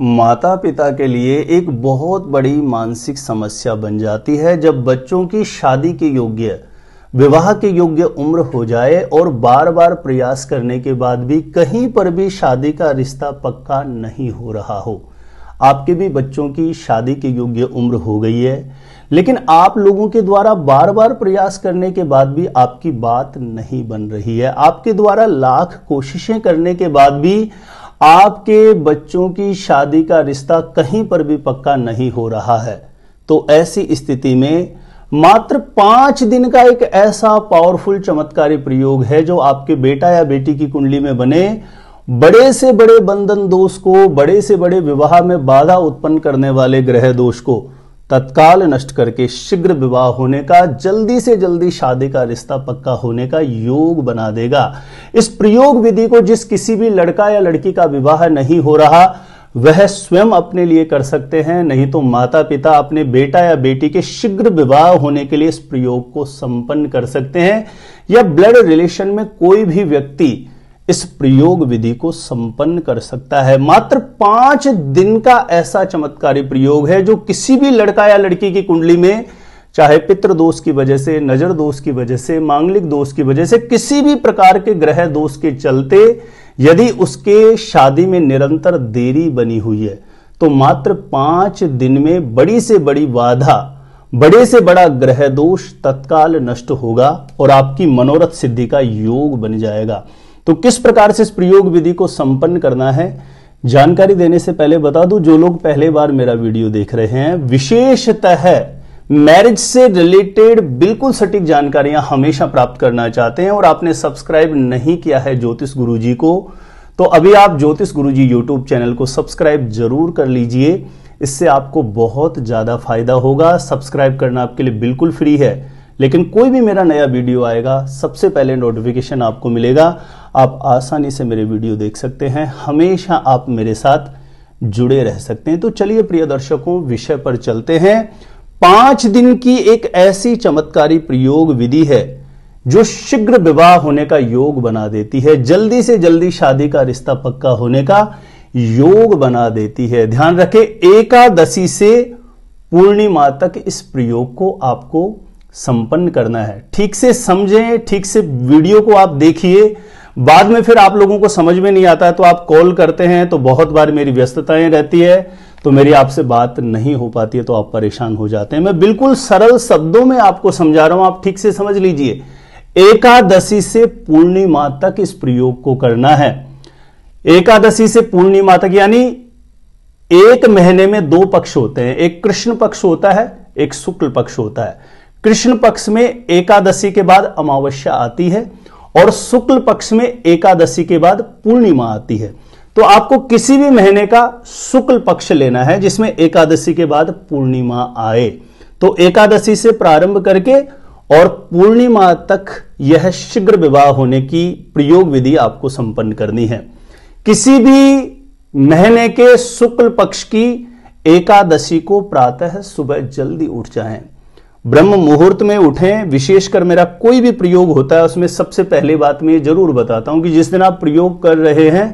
माता पिता के लिए एक बहुत बड़ी मानसिक समस्या बन जाती है जब बच्चों की शादी के योग्य विवाह के योग्य उम्र हो जाए और बार बार प्रयास करने के बाद भी कहीं पर भी शादी का रिश्ता पक्का नहीं हो रहा हो आपके भी बच्चों की शादी के योग्य उम्र हो गई है लेकिन आप लोगों के द्वारा बार बार प्रयास करने के बाद भी आपकी बात नहीं बन रही है आपके द्वारा लाख कोशिशें करने के बाद भी आपके बच्चों की शादी का रिश्ता कहीं पर भी पक्का नहीं हो रहा है तो ऐसी स्थिति में मात्र पांच दिन का एक ऐसा पावरफुल चमत्कारी प्रयोग है जो आपके बेटा या बेटी की कुंडली में बने बड़े से बड़े बंधन दोष को बड़े से बड़े विवाह में बाधा उत्पन्न करने वाले ग्रह दोष को तत्काल नष्ट करके शीघ्र विवाह होने का जल्दी से जल्दी शादी का रिश्ता पक्का होने का योग बना देगा इस प्रयोग विधि को जिस किसी भी लड़का या लड़की का विवाह नहीं हो रहा वह स्वयं अपने लिए कर सकते हैं नहीं तो माता पिता अपने बेटा या बेटी के शीघ्र विवाह होने के लिए इस प्रयोग को संपन्न कर सकते हैं या ब्लड रिलेशन में कोई भी व्यक्ति इस प्रयोग विधि को संपन्न कर सकता है मात्र पांच दिन का ऐसा चमत्कारी प्रयोग है जो किसी भी लड़का या लड़की की कुंडली में चाहे पितृ दोष की वजह से नजर दोष की वजह से मांगलिक दोष की वजह से किसी भी प्रकार के ग्रह दोष के चलते यदि उसके शादी में निरंतर देरी बनी हुई है तो मात्र पांच दिन में बड़ी से बड़ी बाधा बड़े से बड़ा ग्रह दोष तत्काल नष्ट होगा और आपकी मनोरथ सिद्धि का योग बन जाएगा तो किस प्रकार से इस प्रयोग विधि को संपन्न करना है जानकारी देने से पहले बता दूं जो लोग पहले बार मेरा वीडियो देख रहे हैं विशेषतः मैरिज से रिलेटेड बिल्कुल सटीक जानकारियां हमेशा प्राप्त करना चाहते हैं और आपने सब्सक्राइब नहीं किया है ज्योतिष गुरु जी को तो अभी आप ज्योतिष गुरु जी यूट्यूब चैनल को सब्सक्राइब जरूर कर लीजिए इससे आपको बहुत ज्यादा फायदा होगा सब्सक्राइब करना आपके लिए बिल्कुल फ्री है लेकिन कोई भी मेरा नया वीडियो आएगा सबसे पहले नोटिफिकेशन आपको मिलेगा आप आसानी से मेरे वीडियो देख सकते हैं हमेशा आप मेरे साथ जुड़े रह सकते हैं तो चलिए प्रिय दर्शकों विषय पर चलते हैं पांच दिन की एक ऐसी चमत्कारी प्रयोग विधि है जो शीघ्र विवाह होने का योग बना देती है जल्दी से जल्दी शादी का रिश्ता पक्का होने का योग बना देती है ध्यान रखें एकादशी से पूर्णिमा तक इस प्रयोग को आपको संपन्न करना है ठीक से समझें ठीक से वीडियो को आप देखिए बाद में फिर आप लोगों को समझ में नहीं आता है तो आप कॉल करते हैं तो बहुत बार मेरी व्यस्तताएं रहती है तो मेरी आपसे बात नहीं हो पाती है तो आप परेशान हो जाते हैं मैं बिल्कुल सरल शब्दों में आपको समझा रहा हूं आप ठीक से समझ लीजिए एकादशी से पूर्णिमा तक इस प्रयोग को करना है एकादशी से पूर्णिमा तक यानी एक महीने में दो पक्ष होते हैं एक कृष्ण पक्ष होता है एक शुक्ल पक्ष होता है कृष्ण पक्ष में एकादशी के बाद अमावस्या आती है और शुक्ल पक्ष में एकादशी के बाद पूर्णिमा आती है तो आपको किसी भी महीने का शुक्ल पक्ष लेना है जिसमें एकादशी के बाद पूर्णिमा आए तो एकादशी से प्रारंभ करके और पूर्णिमा तक यह शीघ्र विवाह होने की प्रयोग विधि आपको संपन्न करनी है किसी भी महीने के शुक्ल पक्ष की एकादशी को प्रातः सुबह जल्दी उठ जाएं ब्रह्म मुहूर्त में उठें विशेषकर मेरा कोई भी प्रयोग होता है उसमें सबसे पहले बात मैं जरूर बताता हूं कि जिस दिन आप प्रयोग कर रहे हैं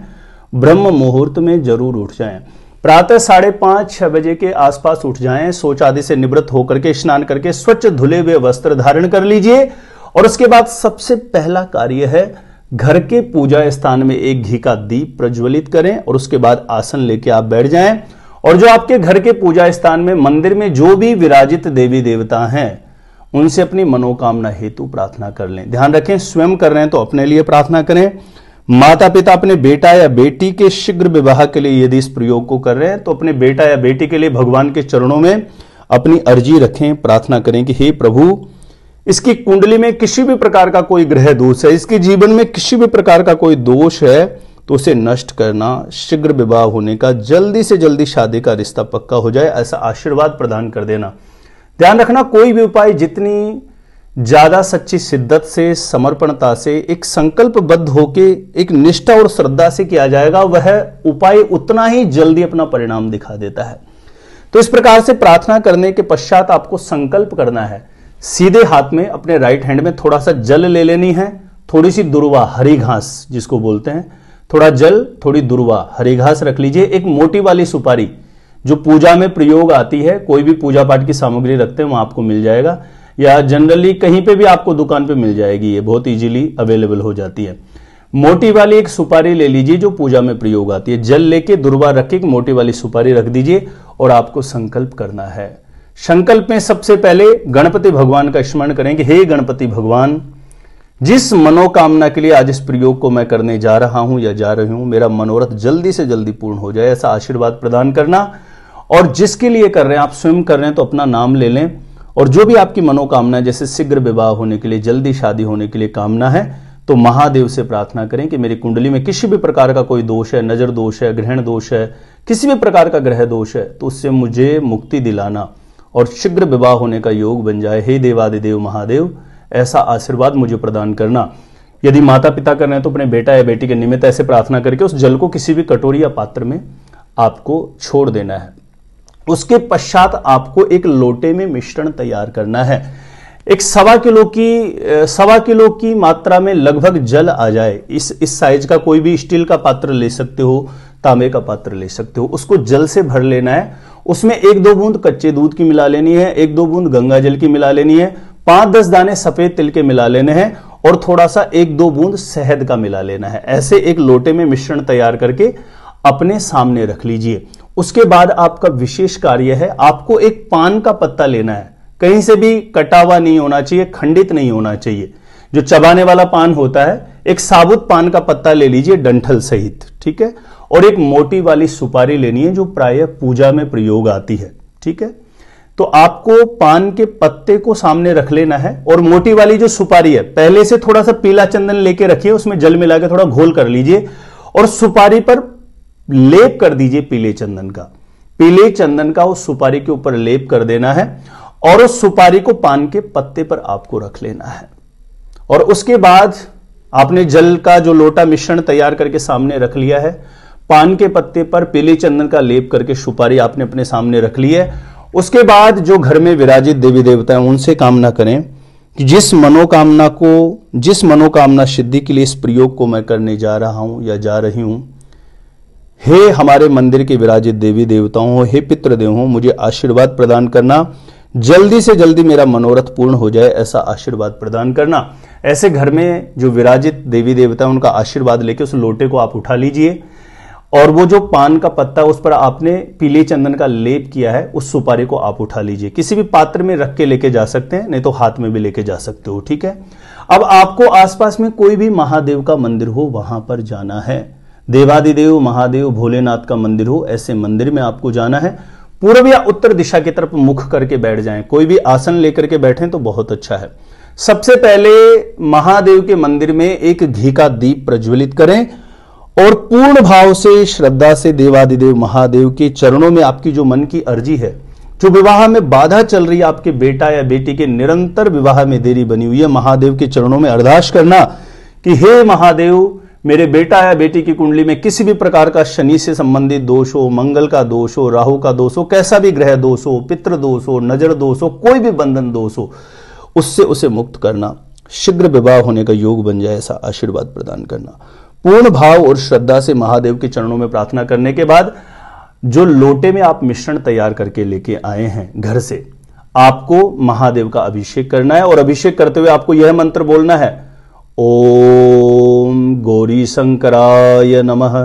ब्रह्म मुहूर्त में जरूर उठ जाएं प्रातः साढ़े पांच छह बजे के आसपास उठ जाएं सोच आदि से निवृत्त होकर के स्नान करके स्वच्छ धुले हुए वस्त्र धारण कर लीजिए और उसके बाद सबसे पहला कार्य है घर के पूजा स्थान में एक घी का दीप प्रज्वलित करें और उसके बाद आसन लेके आप बैठ जाएं और जो आपके घर के पूजा स्थान में मंदिर में जो भी विराजित देवी देवता हैं उनसे अपनी मनोकामना हेतु प्रार्थना कर लें ध्यान रखें स्वयं कर रहे हैं तो अपने लिए प्रार्थना करें माता पिता अपने बेटा या बेटी के शीघ्र विवाह के लिए यदि इस प्रयोग को कर रहे हैं तो अपने बेटा या बेटी के लिए भगवान के चरणों में अपनी अर्जी रखें प्रार्थना करें कि हे प्रभु इसकी कुंडली में किसी भी प्रकार का कोई ग्रह दोष है इसके जीवन में किसी भी प्रकार का कोई दोष है तो उसे नष्ट करना शीघ्र विवाह होने का जल्दी से जल्दी शादी का रिश्ता पक्का हो जाए ऐसा आशीर्वाद प्रदान कर देना ध्यान रखना कोई भी उपाय जितनी ज्यादा सच्ची शिद्दत से समर्पणता से एक संकल्पबद्ध होके एक निष्ठा और श्रद्धा से किया जाएगा वह उपाय उतना ही जल्दी अपना परिणाम दिखा देता है तो इस प्रकार से प्रार्थना करने के पश्चात आपको संकल्प करना है सीधे हाथ में अपने राइट हैंड में थोड़ा सा जल ले लेनी है थोड़ी सी दुर्वा हरी घास जिसको बोलते हैं थोड़ा जल थोड़ी दुर्वा हरी घास रख लीजिए एक मोटी वाली सुपारी जो पूजा में प्रयोग आती है कोई भी पूजा पाठ की सामग्री रखते हैं वहां आपको मिल जाएगा या जनरली कहीं पे भी आपको दुकान पे मिल जाएगी ये बहुत इजीली अवेलेबल हो जाती है मोटी वाली एक सुपारी ले लीजिए जो पूजा में प्रयोग आती है जल लेके दुर्वा रख के मोटी वाली सुपारी रख दीजिए और आपको संकल्प करना है संकल्प में सबसे पहले गणपति भगवान का स्मरण करेंगे हे गणपति भगवान जिस मनोकामना के लिए आज इस प्रयोग को मैं करने जा रहा हूं या जा रही हूं मेरा मनोरथ जल्दी से जल्दी पूर्ण हो जाए ऐसा आशीर्वाद प्रदान करना और जिसके लिए कर रहे हैं आप स्वयं कर रहे हैं तो अपना नाम ले लें और जो भी आपकी मनोकामना जैसे शीघ्र विवाह होने के लिए जल्दी शादी होने के लिए कामना है तो महादेव से प्रार्थना करें कि मेरी कुंडली में किसी भी प्रकार का कोई दोष है नजर दोष है ग्रहण दोष है किसी भी प्रकार का ग्रह दोष है तो उससे मुझे मुक्ति दिलाना और शीघ्र विवाह होने का योग बन जाए हे देवादिदेव महादेव ऐसा आशीर्वाद मुझे प्रदान करना यदि माता पिता कर रहे हैं तो अपने बेटा या बेटी के निमित्त ऐसे प्रार्थना करके उस जल को किसी भी कटोरी या पात्र में आपको छोड़ देना है उसके पश्चात आपको एक लोटे में मिश्रण तैयार करना है एक सवा किलो की सवा किलो की मात्रा में लगभग जल आ जाए इस इस साइज का कोई भी स्टील का पात्र ले सकते हो तांबे का पात्र ले सकते हो उसको जल से भर लेना है उसमें एक दो बूंद कच्चे दूध की मिला लेनी है एक दो बूंद गंगा जल की मिला लेनी है पांच दस दाने सफेद तिल के मिला लेने हैं और थोड़ा सा एक दो बूंद शहद का मिला लेना है ऐसे एक लोटे में मिश्रण तैयार करके अपने सामने रख लीजिए उसके बाद आपका विशेष कार्य है आपको एक पान का पत्ता लेना है कहीं से भी कटा हुआ नहीं होना चाहिए खंडित नहीं होना चाहिए जो चबाने वाला पान होता है एक साबुत पान का पत्ता ले लीजिए डंठल सहित ठीक है और एक मोटी वाली सुपारी लेनी है जो प्राय पूजा में प्रयोग आती है ठीक है तो आपको पान के पत्ते को सामने रख लेना है और मोटी वाली जो सुपारी है पहले से थोड़ा सा पीला चंदन लेके रखिए उसमें जल मिला के थोड़ा घोल कर लीजिए और सुपारी पर लेप कर दीजिए पीले चंदन का पीले चंदन का उस सुपारी के ऊपर लेप कर देना है और उस सुपारी को पान के पत्ते पर आपको रख लेना है और उसके बाद आपने जल का जो लोटा मिश्रण तैयार करके सामने रख लिया है पान के पत्ते पर पीले चंदन का लेप करके सुपारी आपने अपने सामने रख ली है उसके बाद जो घर में विराजित देवी देवता है उनसे कामना करें कि जिस मनोकामना को जिस मनोकामना सिद्धि के लिए इस प्रयोग को मैं करने जा रहा हूं या जा रही हूं हे हमारे मंदिर के विराजित देवी देवताओं हो हे पितृदेव हो मुझे आशीर्वाद प्रदान करना जल्दी से जल्दी मेरा मनोरथ पूर्ण हो जाए ऐसा आशीर्वाद प्रदान करना ऐसे घर में जो विराजित देवी देवता है उनका आशीर्वाद लेके उस लोटे को आप उठा लीजिए और वो जो पान का पत्ता उस पर आपने पीले चंदन का लेप किया है उस सुपारी को आप उठा लीजिए किसी भी पात्र में रख के लेके जा सकते हैं नहीं तो हाथ में भी लेके जा सकते हो ठीक है अब आपको आसपास में कोई भी महादेव का मंदिर हो वहां पर जाना है देवादिदेव महादेव भोलेनाथ का मंदिर हो ऐसे मंदिर में आपको जाना है पूर्व या उत्तर दिशा की तरफ मुख करके बैठ जाएं कोई भी आसन लेकर के बैठे तो बहुत अच्छा है सबसे पहले महादेव के मंदिर में एक घी का दीप प्रज्वलित करें और पूर्ण भाव से श्रद्धा से देवादिदेव महादेव के चरणों में आपकी जो मन की अर्जी है जो विवाह में बाधा चल रही है आपके बेटा या बेटी के निरंतर विवाह में देरी बनी हुई है महादेव के चरणों में अरदास करना कि हे महादेव मेरे बेटा या बेटी की कुंडली में किसी भी प्रकार का शनि से संबंधित दोष हो मंगल का दोष हो राहु का दोष हो कैसा भी ग्रह दोष हो पितृ दोष हो नजर दोष हो कोई भी बंधन दोष हो उससे उसे मुक्त करना शीघ्र विवाह होने का योग बन जाए ऐसा आशीर्वाद प्रदान करना पूर्ण भाव और श्रद्धा से महादेव के चरणों में प्रार्थना करने के बाद जो लोटे में आप मिश्रण तैयार करके लेके आए हैं घर से आपको महादेव का अभिषेक करना है और अभिषेक करते हुए आपको यह मंत्र बोलना है ओम गौरी शंकराय नमः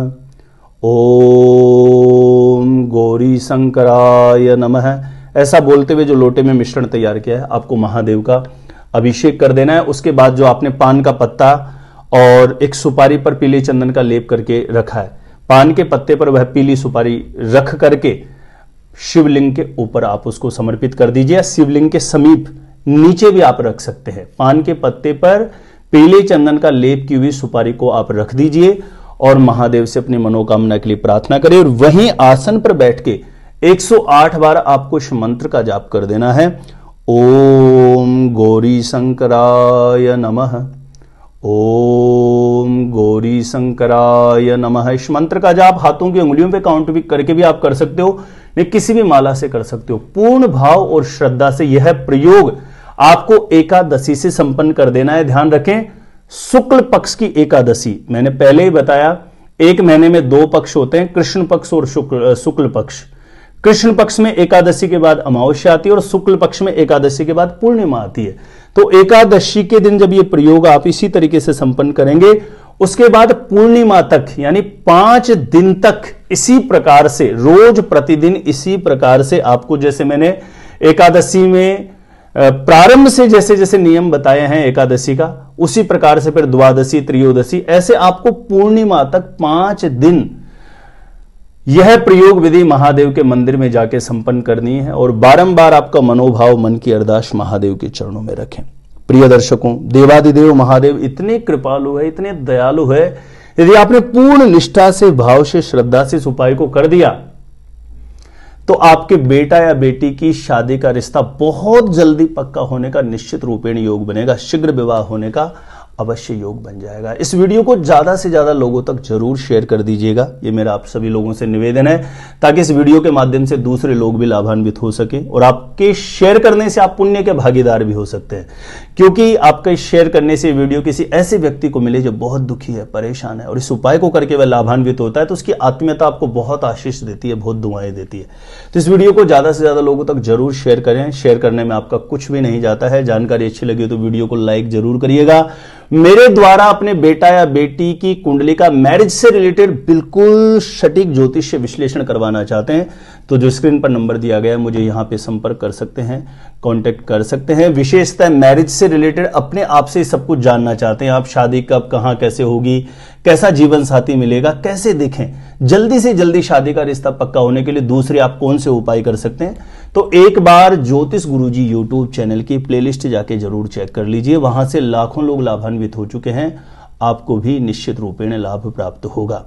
ओम गौरी शंकराय नमः ऐसा बोलते हुए जो लोटे में मिश्रण तैयार किया है आपको महादेव का अभिषेक कर देना है उसके बाद जो आपने पान का पत्ता और एक सुपारी पर पीले चंदन का लेप करके रखा है पान के पत्ते पर वह पीली सुपारी रख करके शिवलिंग के ऊपर आप उसको समर्पित कर दीजिए या शिवलिंग के समीप नीचे भी आप रख सकते हैं पान के पत्ते पर पीले चंदन का लेप की हुई सुपारी को आप रख दीजिए और महादेव से अपनी मनोकामना के लिए प्रार्थना करें और वहीं आसन पर बैठ के 108 बार आपको इस मंत्र का जाप कर देना है ओम गौरी शंकराय नमः ओम गौरी शंकराय नमः इस मंत्र का जाप हाथों की उंगलियों पे काउंट भी करके भी आप कर सकते हो नहीं किसी भी माला से कर सकते हो पूर्ण भाव और श्रद्धा से यह प्रयोग आपको एकादशी से संपन्न कर देना है ध्यान रखें शुक्ल पक्ष की एकादशी मैंने पहले ही बताया एक महीने में दो पक्ष होते हैं कृष्ण पक्ष और शुक्ल शुक्ल पक्ष कृष्ण पक्ष में एकादशी के बाद अमावस्या आती है और शुक्ल पक्ष में एकादशी के बाद पूर्णिमा आती है तो एकादशी के दिन जब ये प्रयोग आप इसी तरीके से संपन्न करेंगे उसके बाद पूर्णिमा तक यानी पांच दिन तक इसी प्रकार से रोज प्रतिदिन इसी प्रकार से आपको जैसे मैंने एकादशी में प्रारंभ से जैसे जैसे नियम बताए हैं एकादशी का उसी प्रकार से फिर द्वादशी त्रियोदशी ऐसे आपको पूर्णिमा तक पांच दिन यह प्रयोग विधि महादेव के मंदिर में जाके संपन्न करनी है और बारंबार आपका मनोभाव मन की अरदास महादेव के चरणों में रखें प्रिय दर्शकों देवादिदेव महादेव इतने कृपालु है इतने दयालु है यदि आपने पूर्ण निष्ठा से भाव से श्रद्धा से इस उपाय को कर दिया तो आपके बेटा या बेटी की शादी का रिश्ता बहुत जल्दी पक्का होने का निश्चित रूपेण योग बनेगा शीघ्र विवाह होने का अवश्य योग बन जाएगा इस वीडियो को ज़्यादा से ज़्यादा लोगों तक जरूर शेयर कर दीजिएगा ये मेरा आप सभी लोगों से निवेदन है ताकि इस वीडियो के माध्यम से दूसरे लोग भी लाभान्वित हो सके और आपके शेयर करने से आप पुण्य के भागीदार भी हो सकते हैं क्योंकि आपके शेयर करने से वीडियो किसी ऐसे व्यक्ति को मिले जो बहुत दुखी है परेशान है और इस उपाय को करके वह लाभान्वित होता है तो उसकी आत्मीयता आपको बहुत आशीष देती है बहुत दुआएं देती है तो इस वीडियो को ज़्यादा से ज़्यादा लोगों तक जरूर शेयर करें शेयर करने में आपका कुछ भी नहीं जाता है जानकारी अच्छी लगी तो वीडियो को लाइक जरूर करिएगा मेरे द्वारा अपने बेटा या बेटी की कुंडली का मैरिज से रिलेटेड बिल्कुल सटीक ज्योतिष विश्लेषण करवाना चाहते हैं तो जो स्क्रीन पर नंबर दिया गया है मुझे यहां पे संपर्क कर सकते हैं कांटेक्ट कर सकते हैं विशेषतः मैरिज से रिलेटेड अपने आप से सब कुछ जानना चाहते हैं आप शादी कब कहां कैसे होगी कैसा जीवन साथी मिलेगा कैसे देखें जल्दी से जल्दी शादी का रिश्ता पक्का होने के लिए दूसरे आप कौन से उपाय कर सकते हैं तो एक बार ज्योतिष गुरु जी यूट्यूब चैनल की प्लेलिस्ट जाके जरूर चेक कर लीजिए वहां से लाखों लोग लाभान्वित हो चुके हैं आपको भी निश्चित रूपेण लाभ प्राप्त होगा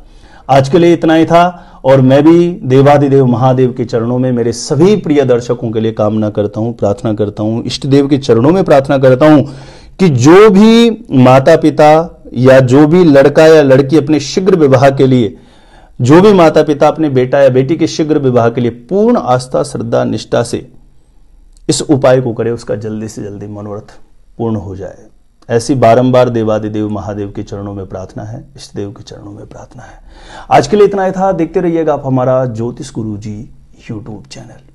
आज के लिए इतना ही था और मैं भी देवादिदेव महादेव के चरणों में मेरे सभी प्रिय दर्शकों के लिए कामना करता हूं प्रार्थना करता हूं इष्ट देव के चरणों में प्रार्थना करता हूं कि जो भी माता पिता या जो भी लड़का या लड़की अपने शीघ्र विवाह के लिए जो भी माता पिता अपने बेटा या बेटी के शीघ्र विवाह के लिए पूर्ण आस्था श्रद्धा निष्ठा से इस उपाय को करे उसका जल्दी से जल्दी मनोरथ पूर्ण हो जाए ऐसी बारंबार देवादिदेव महादेव के चरणों में प्रार्थना है इष्ट देव के चरणों में प्रार्थना है आज के लिए इतना ही था देखते रहिएगा आप हमारा ज्योतिष गुरु जी यूट्यूब चैनल